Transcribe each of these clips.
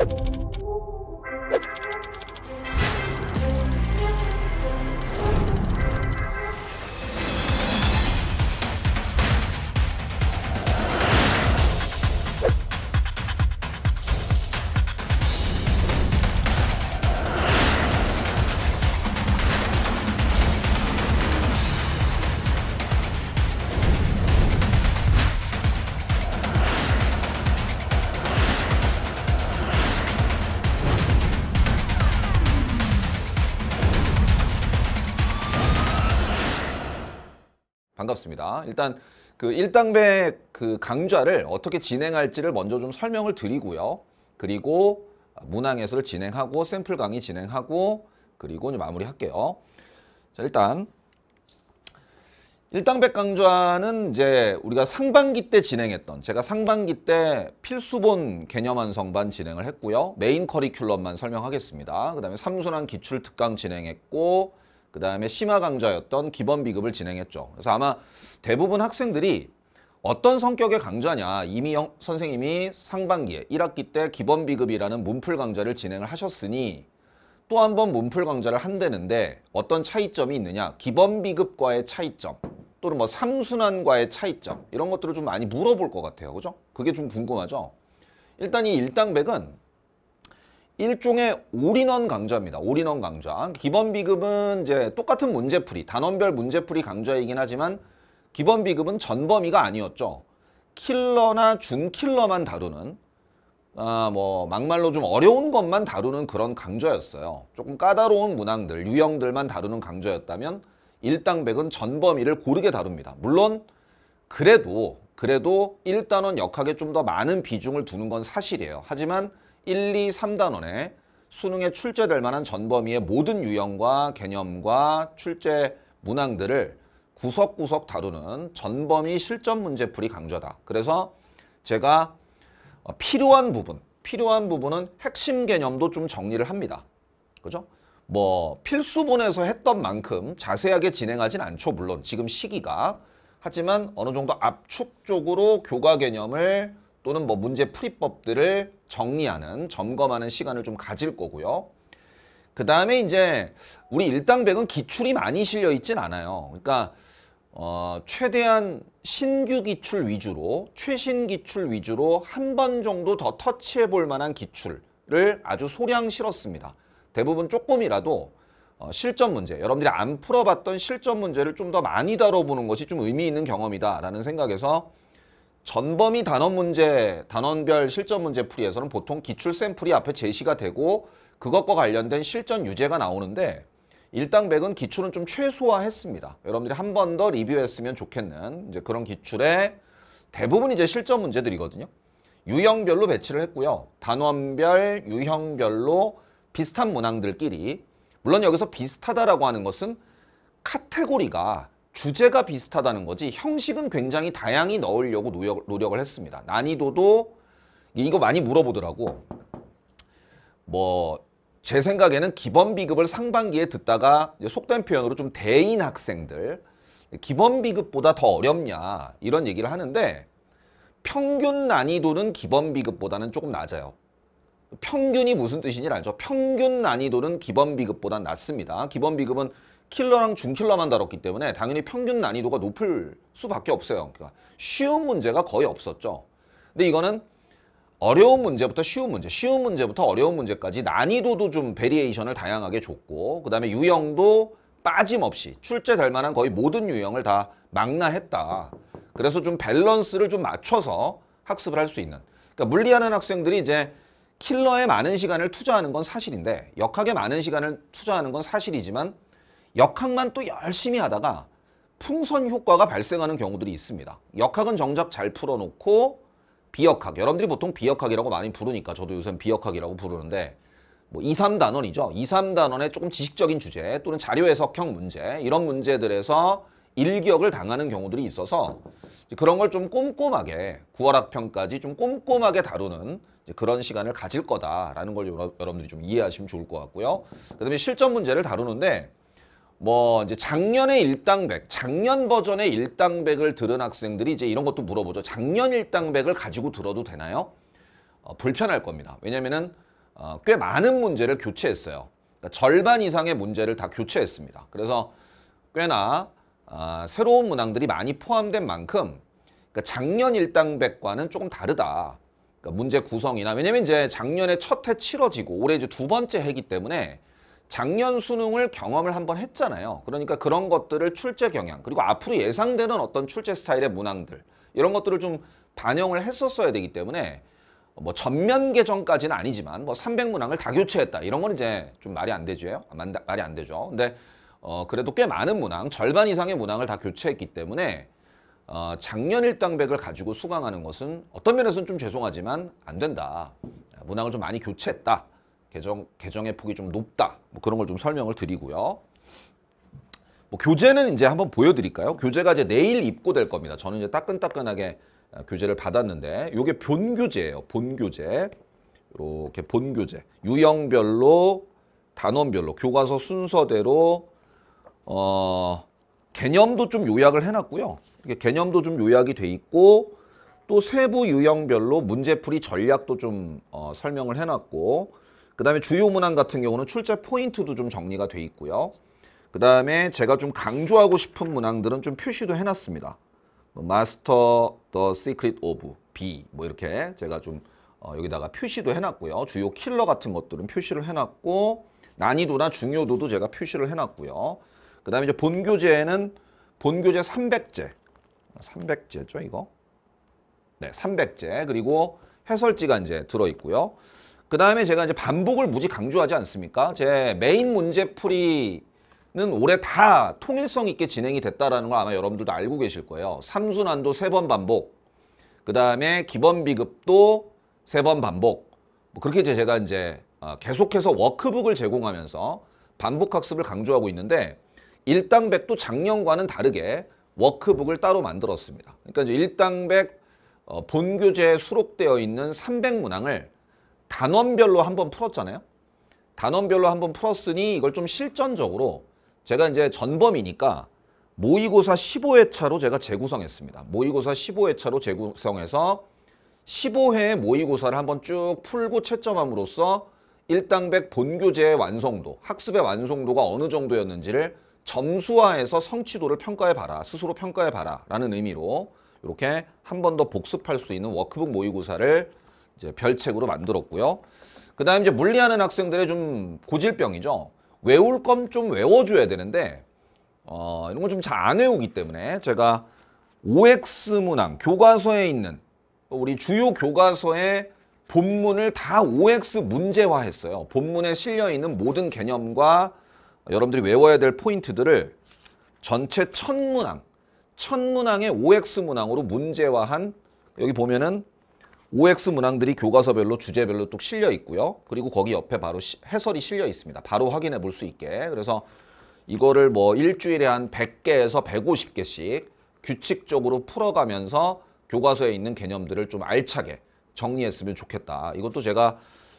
you 반갑습니다. 일단 그 일당배 그 강좌를 어떻게 진행할지를 먼저 좀 설명을 드리고요. 그리고 문항예술 진행하고 샘플 강의 진행하고 그리고 이제 마무리할게요. 자 일단 일당배 강좌는 이제 우리가 상반기 때 진행했던 제가 상반기 때 필수본 개념 완성반 진행을 했고요. 메인 커리큘럼만 설명하겠습니다. 그 다음에 삼순환 기출 특강 진행했고 그 다음에 심화 강좌였던 기본 비급을 진행했죠. 그래서 아마 대부분 학생들이 어떤 성격의 강좌냐 이미 선생님이 상반기에 1학기 때 기본 비급이라는 문풀 강좌를 진행을 하셨으니 또 한 번 문풀 강좌를 한대는데 어떤 차이점이 있느냐 기본 비급과의 차이점 또는 뭐3순환과의 차이점 이런 것들을 좀 많이 물어볼 것 같아요 그죠 그게 좀 궁금하죠 일단 이 일당백은 일종의 올인원 강좌입니다. 올인원 강좌. 기본 비급은 이제 똑같은 문제풀이, 단원별 문제풀이 강좌이긴 하지만 기본 비급은 전범위가 아니었죠. 킬러나 중킬러만 다루는 아, 뭐 막말로 좀 어려운 것만 다루는 그런 강좌였어요. 조금 까다로운 문항들, 유형들만 다루는 강좌였다면 일당백은 전범위를 고르게 다룹니다. 물론 그래도 그래도 1단원 역학에 좀 더 많은 비중을 두는 건 사실이에요. 하지만 1, 2, 3단원에 수능에 출제될 만한 전 범위의 모든 유형과 개념과 출제 문항들을 구석구석 다루는 전범위 실전 문제풀이 강좌다. 그래서 제가 어, 필요한 부분, 필요한 부분은 핵심 개념도 좀 정리를 합니다. 그죠? 뭐 필수본에서 했던 만큼 자세하게 진행하진 않죠. 물론 지금 시기가. 하지만 어느 정도 압축적으로 교과 개념을 또는 뭐 문제 풀이법들을 정리하는 점검하는 시간을 좀 가질 거고요. 그 다음에 이제 우리 일당백은 기출이 많이 실려 있진 않아요. 그러니까 어, 최대한 신규 기출 위주로 최신 기출 위주로 한 번 정도 더 터치해 볼 만한 기출을 아주 소량 실었습니다. 대부분 조금이라도 어, 실전 문제 여러분들이 안 풀어봤던 실전 문제를 좀 더 많이 다뤄보는 것이 좀 의미 있는 경험이다 라는 생각에서 전범위 단원 문제, 단원별 실전 문제 풀이에서는 보통 기출 샘플이 앞에 제시가 되고 그것과 관련된 실전 유제가 나오는데 일당백은 기출은 좀 최소화했습니다. 여러분들이 한 번 더 리뷰했으면 좋겠는 이제 그런 기출에 대부분 이제 실전 문제들이거든요. 유형별로 배치를 했고요. 단원별, 유형별로 비슷한 문항들끼리 물론 여기서 비슷하다라고 하는 것은 카테고리가 주제가 비슷하다는 거지 형식은 굉장히 다양히 넣으려고 노력, 노력을 했습니다. 난이도도 이거 많이 물어보더라고. 뭐 제 생각에는 기본 비급을 상반기에 듣다가 속된 표현으로 좀 대인 학생들 기본 비급보다 더 어렵냐 이런 얘기를 하는데 평균 난이도는 기본 비급보다는 조금 낮아요. 평균이 무슨 뜻인지 알죠? 평균 난이도는 기본 비급보다 낮습니다. 기본 비급은 킬러랑 중킬러만 다뤘기 때문에 당연히 평균 난이도가 높을 수밖에 없어요. 그러니까 쉬운 문제가 거의 없었죠. 근데 이거는 어려운 문제부터 쉬운 문제, 쉬운 문제부터 어려운 문제까지 난이도도 좀 베리에이션을 다양하게 줬고 그 다음에 유형도 빠짐없이 출제 될 만한 거의 모든 유형을 다 망라했다. 그래서 좀 밸런스를 좀 맞춰서 학습을 할 수 있는 그러니까 물리하는 학생들이 이제 킬러에 많은 시간을 투자하는 건 사실인데 역학에 많은 시간을 투자하는 건 사실이지만 역학만 또 열심히 하다가 풍선 효과가 발생하는 경우들이 있습니다. 역학은 정작 잘 풀어놓고 비역학, 여러분들이 보통 비역학이라고 많이 부르니까 저도 요새 비역학이라고 부르는데 뭐 2, 3단원이죠. 2, 3단원의 조금 지식적인 주제 또는 자료 해석형 문제 이런 문제들에서 일기역을 당하는 경우들이 있어서 그런 걸 좀 꼼꼼하게 9월 학평까지 좀 꼼꼼하게 다루는 그런 시간을 가질 거다라는 걸 여러분들이 좀 이해하시면 좋을 것 같고요. 그다음에 실전 문제를 다루는데 뭐 이제 작년에 일당백, 작년 버전의 일당백을 들은 학생들이 이제 이런 것도 물어보죠. 작년 일당백을 가지고 들어도 되나요? 어, 불편할 겁니다. 왜냐면은 어, 꽤 많은 문제를 교체했어요. 그러니까 절반 이상의 문제를 다 교체했습니다. 그래서 꽤나 어, 새로운 문항들이 많이 포함된 만큼 그러니까 작년 일당백과는 조금 다르다. 그러니까 문제 구성이나 왜냐면 이제 작년에 첫 해 치러지고 올해 이제 두 번째 해기 때문에 작년 수능을 경험을 한번 했잖아요. 그러니까 그런 것들을 출제 경향 그리고 앞으로 예상되는 어떤 출제 스타일의 문항들 이런 것들을 좀 반영을 했었어야 되기 때문에 뭐 전면 개정까지는 아니지만 뭐 300문항을 다 교체했다 이런 건 이제 좀 말이 안 되죠. 말이 안 되죠. 근데 어 그래도 꽤 많은 문항 절반 이상의 문항을 다 교체했기 때문에 어 작년 일당백을 가지고 수강하는 것은 어떤 면에서는 좀 죄송하지만 안 된다. 문항을 좀 많이 교체했다. 개정, 개정의 폭이 좀 높다. 뭐 그런 걸 좀 설명을 드리고요. 뭐 교재는 이제 한번 보여드릴까요? 교재가 이제 내일 입고될 겁니다. 저는 이제 따끈따끈하게 어, 교재를 받았는데 이게 본교재예요. 본교재. 이렇게 본교재. 유형별로 단원별로 교과서 순서대로 어 개념도 좀 요약을 해놨고요. 개념도 좀 요약이 돼 있고 또 세부 유형별로 문제풀이 전략도 좀 어, 설명을 해놨고 그 다음에 주요 문항 같은 경우는 출제 포인트도 좀 정리가 돼 있고요. 그 다음에 제가 좀 강조하고 싶은 문항들은 좀 표시도 해놨습니다. 마스터 더 시크릿 오브 비 뭐 이렇게 제가 좀 어, 여기다가 표시도 해놨고요. 주요 킬러 같은 것들은 표시를 해놨고 난이도나 중요도도 제가 표시를 해놨고요. 그 다음에 이제 본교재는 에 본교재 300제 300제죠 이거? 네 300제 그리고 해설지가 이제 들어있고요. 그 다음에 제가 이제 반복을 무지 강조하지 않습니까? 제 메인 문제풀이는 올해 다 통일성 있게 진행이 됐다라는 걸 아마 여러분들도 알고 계실 거예요. 3순환도3번 반복, 그 다음에 기본 비급도 3번 반복. 뭐 그렇게 이제 제가 이제 어, 계속해서 워크북을 제공하면서 반복학습을 강조하고 있는데 일당백도 작년과는 다르게 워크북을 따로 만들었습니다. 그러니까 이제 일당백 어, 본교재에 수록되어 있는 300문항을 단원별로 한번 풀었잖아요. 단원별로 한번 풀었으니 이걸 좀 실전적으로 제가 이제 전범이니까 모의고사 15회차로 제가 재구성했습니다. 모의고사 15회차로 재구성해서 15회 모의고사를 한번 쭉 풀고 채점함으로써 일당백 본교재의 완성도, 학습의 완성도가 어느 정도였는지를 점수화해서 성취도를 평가해봐라, 스스로 평가해봐라 라는 의미로 이렇게 한 번 더 복습할 수 있는 워크북 모의고사를 이제 별책으로 만들었고요. 그 다음에 이제 물리하는 학생들의 좀 고질병이죠. 외울 건 좀 외워줘야 되는데, 어, 이런 건 좀 잘 안 외우기 때문에 제가 OX 문항, 교과서에 있는 우리 주요 교과서의 본문을 다 OX 문제화 했어요. 본문에 실려있는 모든 개념과 여러분들이 외워야 될 포인트들을 전체 천 문항, 천 문항의 OX 문항으로 문제화한 여기 보면은 OX 문항들이 교과서별로 주제별로 또 실려 있고요. 그리고 거기 옆에 바로 시, 해설이 실려 있습니다. 바로 확인해 볼 수 있게. 그래서 이거를 뭐 일주일에 한 100개에서 150개씩 규칙적으로 풀어가면서 교과서에 있는 개념들을 좀 알차게 정리했으면 좋겠다. 이것도 제가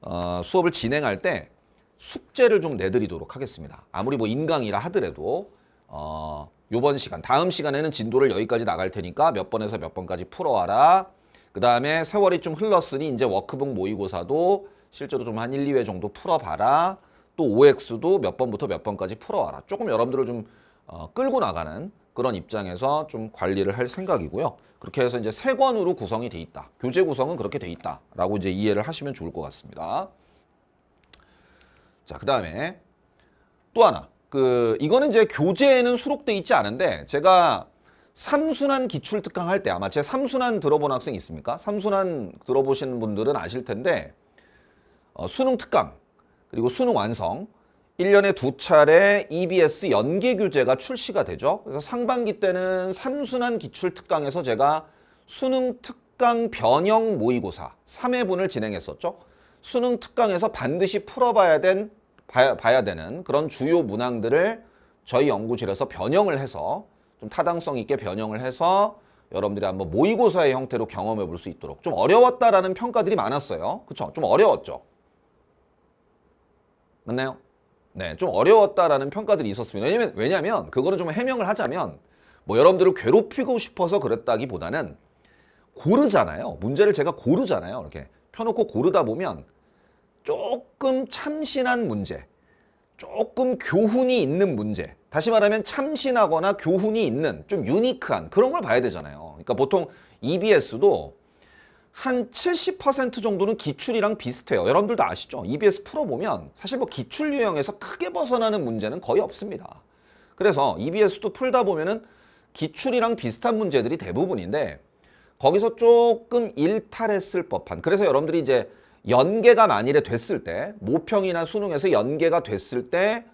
어, 수업을 진행할 때 숙제를 좀 내드리도록 하겠습니다. 아무리 뭐 인강이라 하더라도 어, 요번 시간, 다음 시간에는 진도를 여기까지 나갈 테니까 몇 번에서 몇 번까지 풀어와라. 그 다음에 세월이 좀 흘렀으니 이제 워크북 모의고사도 실제로 좀 한 1, 2회 정도 풀어봐라. 또 OX도 몇 번부터 몇 번까지 풀어와라. 조금 여러분들을 좀 어, 끌고 나가는 그런 입장에서 좀 관리를 할 생각이고요. 그렇게 해서 이제 세 권으로 구성이 돼 있다. 교재 구성은 그렇게 돼 있다라고 이제 이해를 하시면 좋을 것 같습니다. 자, 그다음에 또 하나. 그 이거는 이제 교재에는 수록돼 있지 않은데 제가 삼순환 기출 특강 할 때 아마 제 삼순환 들어본 학생 있습니까? 삼순환 들어보신 분들은 아실 텐데 어, 수능 특강 그리고 수능 완성 1년에 두 차례 EBS 연계 교재가 출시가 되죠. 그래서 상반기 때는 삼순환 기출 특강에서 제가 수능 특강 변형 모의고사 3회분을 진행했었죠. 수능 특강에서 반드시 풀어봐야 된 봐야, 봐야 되는 그런 주요 문항들을 저희 연구실에서 변형을 해서 좀 타당성 있게 변형을 해서 여러분들이 한번 모의고사의 형태로 경험해 볼 수 있도록 좀 어려웠다라는 평가들이 많았어요. 그쵸? 좀 어려웠죠? 맞나요? 네, 좀 어려웠다라는 평가들이 있었습니다. 왜냐면, 왜냐면 그거는 좀 해명을 하자면 뭐 여러분들을 괴롭히고 싶어서 그랬다기보다는 고르잖아요. 문제를 제가 고르잖아요. 이렇게 펴놓고 고르다 보면 조금 참신한 문제, 조금 교훈이 있는 문제, 다시 말하면 참신하거나 교훈이 있는 좀 유니크한 그런 걸 봐야 되잖아요. 그러니까 보통 EBS도 한 70% 정도는 기출이랑 비슷해요. 여러분들도 아시죠? EBS 풀어보면 사실 뭐 기출 유형에서 크게 벗어나는 문제는 거의 없습니다. 그래서 EBS도 풀다 보면은 기출이랑 비슷한 문제들이 대부분인데 거기서 조금 일탈했을 법한 그래서 여러분들이 이제 연계가 만일에 됐을 때 모평이나 수능에서 연계가 됐을 때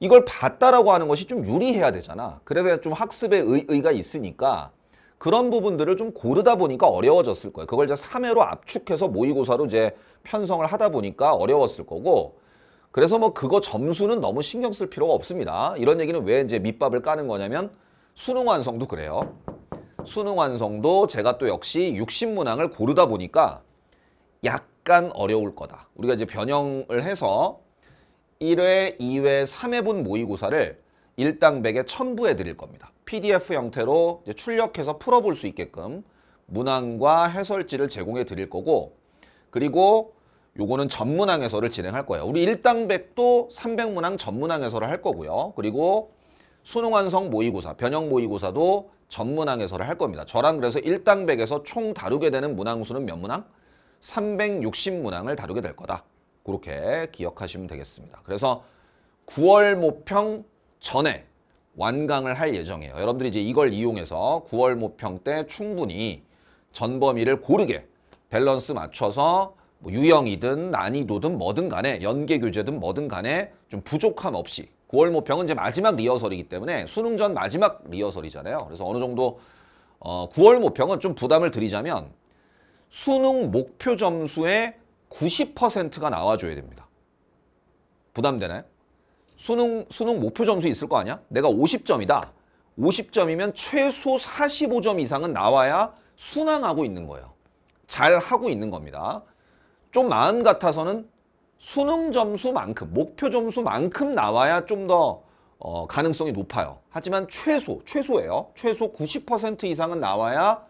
이걸 봤다라고 하는 것이 좀 유리해야 되잖아. 그래서 좀 학습의 의, 의가 있으니까 그런 부분들을 좀 고르다 보니까 어려워졌을 거예요. 그걸 이제 3회로 압축해서 모의고사로 이제 편성을 하다 보니까 어려웠을 거고 그래서 뭐 그거 점수는 너무 신경 쓸 필요가 없습니다. 이런 얘기는 왜 이제 밑밥을 까는 거냐면 수능 완성도 그래요. 수능 완성도 제가 또 역시 60문항을 고르다 보니까 약간 어려울 거다. 우리가 이제 변형을 해서 1회, 2회, 3회분 모의고사를 일당 백에 첨부해 드릴 겁니다. PDF 형태로 이제 출력해서 풀어볼 수 있게끔 문항과 해설지를 제공해 드릴 거고 그리고 요거는 전문항 해설을 진행할 거예요. 우리 일당 백도 300문항 전문항 해설을 할 거고요. 그리고 수능 완성 모의고사, 변형 모의고사도 전문항 해설을 할 겁니다. 저랑 그래서 일당 백에서총 다루게 되는 문항 수는 몇 문항? 360문항을 다루게 될 거다. 그렇게 기억하시면 되겠습니다. 그래서 9월 모평 전에 완강을 할 예정이에요. 여러분들이 이제 이걸 이용해서 9월 모평 때 충분히 전 범위를 고르게 밸런스 맞춰서 뭐 유형이든 난이도든 뭐든 간에 연계 교재든 뭐든 간에 좀 부족함 없이 9월 모평은 이제 마지막 리허설이기 때문에 수능 전 마지막 리허설이잖아요. 그래서 어느 정도 어, 9월 모평은 좀 부담을 드리자면 수능 목표 점수에 90%가 나와줘야 됩니다. 부담되나요? 수능, 수능 목표 점수 있을 거 아니야? 내가 50점이다. 50점이면 최소 45점 이상은 나와야 순항하고 있는 거예요. 잘 하고 있는 겁니다. 좀 마음 같아서는 수능 점수만큼, 목표 점수만큼 나와야 좀더 어, 가능성이 높아요. 하지만 최소, 최소예요. 최소 90% 이상은 나와야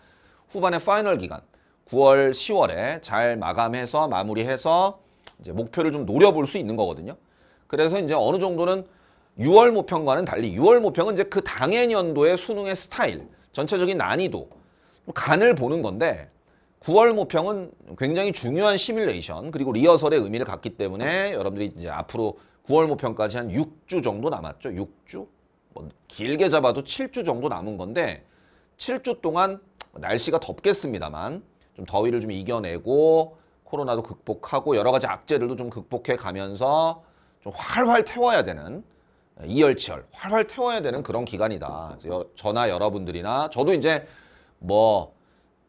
후반의 파이널 기간, 9월, 10월에 잘 마감해서 마무리해서 이제 목표를 좀 노려볼 수 있는 거거든요. 그래서 이제 어느 정도는 6월 모평과는 달리 6월 모평은 이제 그 당해 연도의 수능의 스타일, 전체적인 난이도, 간을 보는 건데 9월 모평은 굉장히 중요한 시뮬레이션 그리고 리허설의 의미를 갖기 때문에 여러분들이 이제 앞으로 9월 모평까지 한 6주 정도 남았죠. 6주? 뭐 길게 잡아도 7주 정도 남은 건데 7주 동안 날씨가 덥겠습니다만 좀 더위를 좀 이겨내고 코로나도 극복하고 여러 가지 악재들도 좀 극복해 가면서 좀 활활 태워야 되는 예, 이열치열 활활 태워야 되는 그런 기간이다. 그래서 저나 여러분들이나 저도 이제 뭐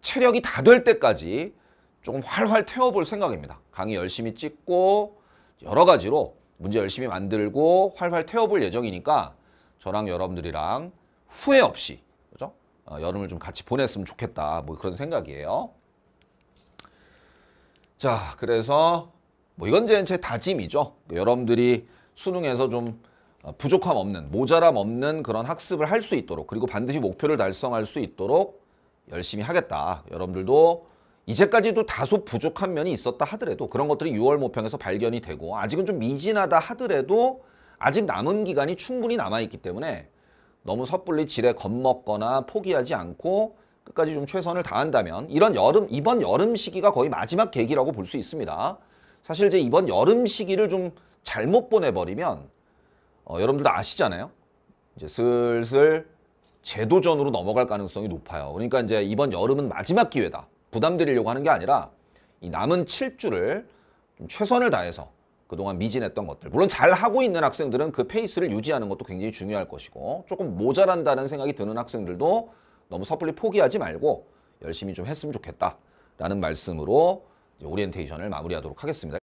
체력이 다 될 때까지 조금 활활 태워볼 생각입니다. 강의 열심히 찍고 여러 가지로 문제 열심히 만들고 활활 태워볼 예정이니까 저랑 여러분들이랑 후회 없이 그죠? 어, 여름을 좀 같이 보냈으면 좋겠다 뭐 그런 생각이에요. 자, 그래서 뭐 이건 제제 다짐이죠. 여러분들이 수능에서 좀 어, 부족함 없는, 모자람 없는 그런 학습을 할 수 있도록 그리고 반드시 목표를 달성할 수 있도록 열심히 하겠다. 여러분들도 이제까지도 다소 부족한 면이 있었다 하더라도 그런 것들이 6월 모평에서 발견이 되고 아직은 좀 미진하다 하더라도 아직 남은 기간이 충분히 남아있기 때문에 너무 섣불리 지레 겁먹거나 포기하지 않고 끝까지 좀 최선을 다한다면 이런 여름 이번 여름 시기가 거의 마지막 계기라고 볼 수 있습니다. 사실 이제 이번 여름 시기를 좀 잘못 보내버리면 어, 여러분들도 아시잖아요. 이제 슬슬 재도전으로 넘어갈 가능성이 높아요. 그러니까 이제 이번 여름은 마지막 기회다. 부담드리려고 하는 게 아니라 이 남은 7주를 최선을 다해서 그동안 미진했던 것들 물론 잘 하고 있는 학생들은 그 페이스를 유지하는 것도 굉장히 중요할 것이고 조금 모자란다는 생각이 드는 학생들도 너무 섣불리 포기하지 말고 열심히 좀 했으면 좋겠다라는 말씀으로 오리엔테이션을 마무리하도록 하겠습니다.